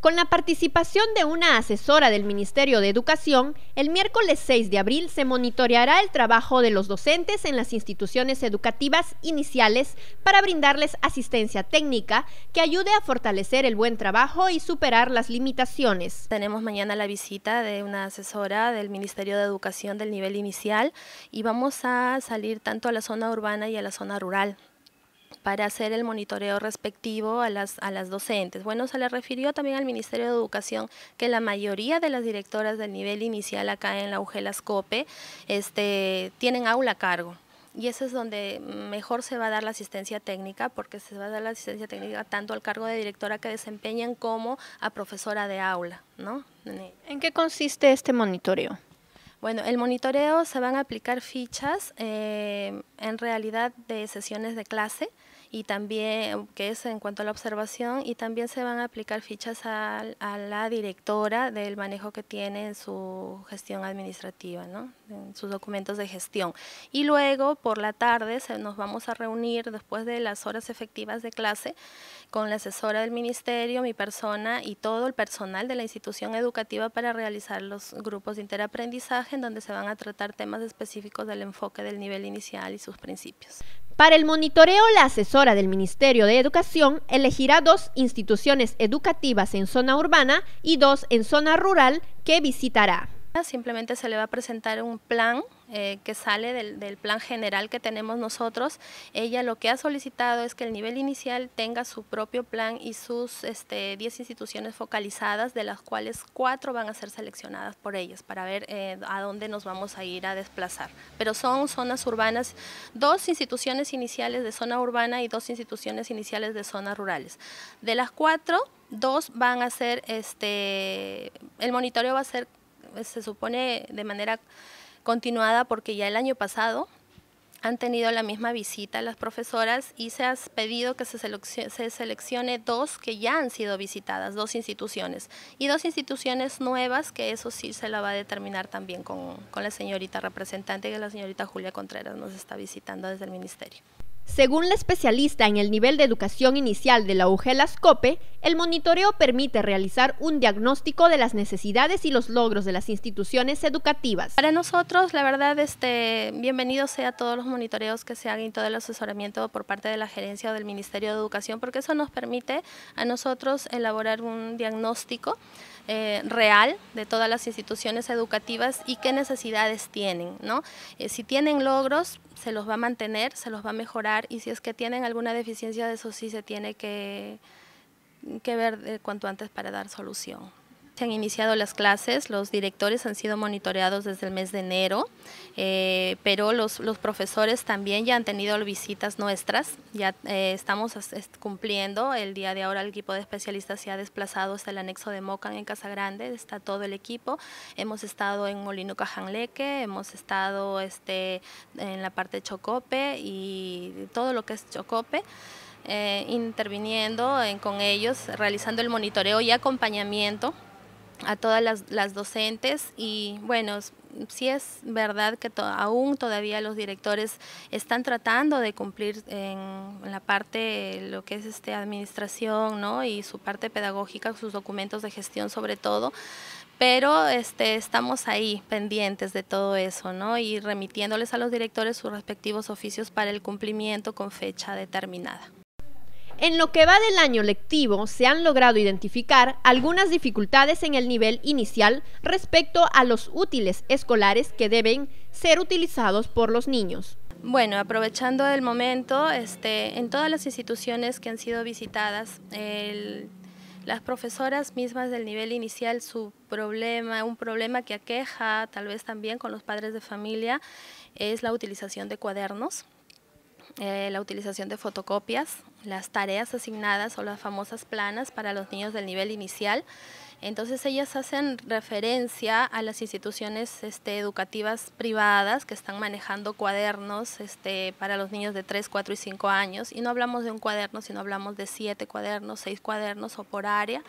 Con la participación de una asesora del Ministerio de Educación, el miércoles 6 de abril se monitoreará el trabajo de los docentes en las instituciones educativas iniciales para brindarles asistencia técnica que ayude a fortalecer el buen trabajo y superar las limitaciones. Tenemos mañana la visita de una asesora del Ministerio de Educación del nivel inicial y vamos a salir tanto a la zona urbana y a la zona rural para hacer el monitoreo respectivo a las, a las docentes. Bueno, se le refirió también al Ministerio de Educación que la mayoría de las directoras del nivel inicial acá en la UGELAS este, tienen aula a cargo y eso es donde mejor se va a dar la asistencia técnica, porque se va a dar la asistencia técnica tanto al cargo de directora que desempeñan como a profesora de aula, ¿no? ¿En qué consiste este monitoreo? Bueno, el monitoreo se van a aplicar fichas eh, en realidad de sesiones de clase y también, que es en cuanto a la observación, y también se van a aplicar fichas a, la directora del manejo que tiene en su gestión administrativa, ¿no? en sus documentos de gestión. Y luego, por la tarde, nos vamos a reunir después de las horas efectivas de clase con la asesora del ministerio, mi persona y todo el personal de la institución educativa para realizar los grupos de interaprendizaje en donde se van a tratar temas específicos del enfoque del nivel inicial y sus principios. Para el monitoreo, la asesora del Ministerio de Educación elegirá dos instituciones educativas en zona urbana y dos en zona rural que visitará. Simplemente se le va a presentar un plan eh, que sale del, plan general que tenemos nosotros. Ella lo que ha solicitado es que el nivel inicial tenga su propio plan y sus 10 este, instituciones focalizadas, de las cuales 4 van a ser seleccionadas por ellas para ver eh, a dónde nos vamos a ir a desplazar. Pero son zonas urbanas, dos instituciones iniciales de zona urbana y dos instituciones iniciales de zonas rurales. De las cuatro, dos van a ser, este, el monitoreo va a ser se supone de manera continuada porque ya el año pasado han tenido la misma visita las profesoras y se ha pedido que se seleccione, dos que ya han sido visitadas, dos instituciones, y dos instituciones nuevas que eso sí se la va a determinar también con, con la señorita representante, que la señorita Julia Contreras nos está visitando desde el ministerio. Según la especialista en el nivel de educación inicial de la UGELAS COPE, el monitoreo permite realizar un diagnóstico de las necesidades y los logros de las instituciones educativas. Para nosotros, la verdad, este, bienvenido sea todos los monitoreos que se hagan y todo el asesoramiento por parte de la gerencia o del Ministerio de Educación, porque eso nos permite a nosotros elaborar un diagnóstico eh, real de todas las instituciones educativas y qué necesidades tienen. ¿no? Eh, si tienen logros, se los va a mantener, se los va a mejorar y si es que tienen alguna deficiencia de eso sí se tiene que, ver eh, cuanto antes para dar solución han iniciado las clases, los directores han sido monitoreados desde el mes de enero, eh, pero los, profesores también ya han tenido visitas nuestras, ya eh, estamos cumpliendo, el día de ahora el equipo de especialistas se ha desplazado hasta el anexo de Mocan en Casa Grande, está todo el equipo, hemos estado en Molino Cajanleque, hemos estado este, en la parte de Chocope y todo lo que es Chocope. Eh, interviniendo con ellos, realizando el monitoreo y acompañamiento a todas las, las, docentes y bueno, sí es verdad que aún todavía los directores están tratando de cumplir en, la parte, lo que es este, administración ¿no? y su parte pedagógica, sus documentos de gestión sobre todo, pero este, estamos ahí pendientes de todo eso ¿no? y remitiéndoles a los directores sus respectivos oficios para el cumplimiento con fecha determinada. En lo que va del año lectivo, se han logrado identificar algunas dificultades en el nivel inicial respecto a los útiles escolares que deben ser utilizados por los niños. Bueno, aprovechando el momento, este, en todas las instituciones que han sido visitadas, las profesoras mismas del nivel inicial, su problema, un problema que aqueja tal vez también con los padres de familia, es la utilización de cuadernos. Eh, la utilización de fotocopias, las tareas asignadas o las famosas planas para los niños del nivel inicial. Entonces ellas hacen referencia a las instituciones este, educativas privadas que están manejando cuadernos este, para los niños de 3, 4 y 5 años. Y no hablamos de un cuaderno, sino hablamos de 7 cuadernos, 6 cuadernos o por área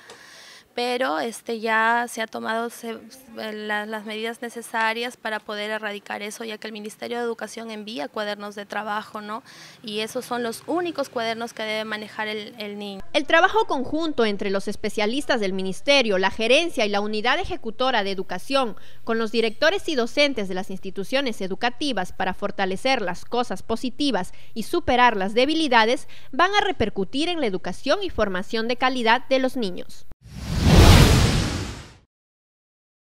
pero este, ya se ha tomado eh, las medidas necesarias para poder erradicar eso, ya que el Ministerio de Educación envía cuadernos de trabajo, ¿no? Y esos son los únicos cuadernos que debe manejar el, el niño. El trabajo conjunto entre los especialistas del Ministerio, la gerencia y la unidad ejecutora de educación, con los directores y docentes de las instituciones educativas para fortalecer las cosas positivas y superar las debilidades, van a repercutir en la educación y formación de calidad de los niños.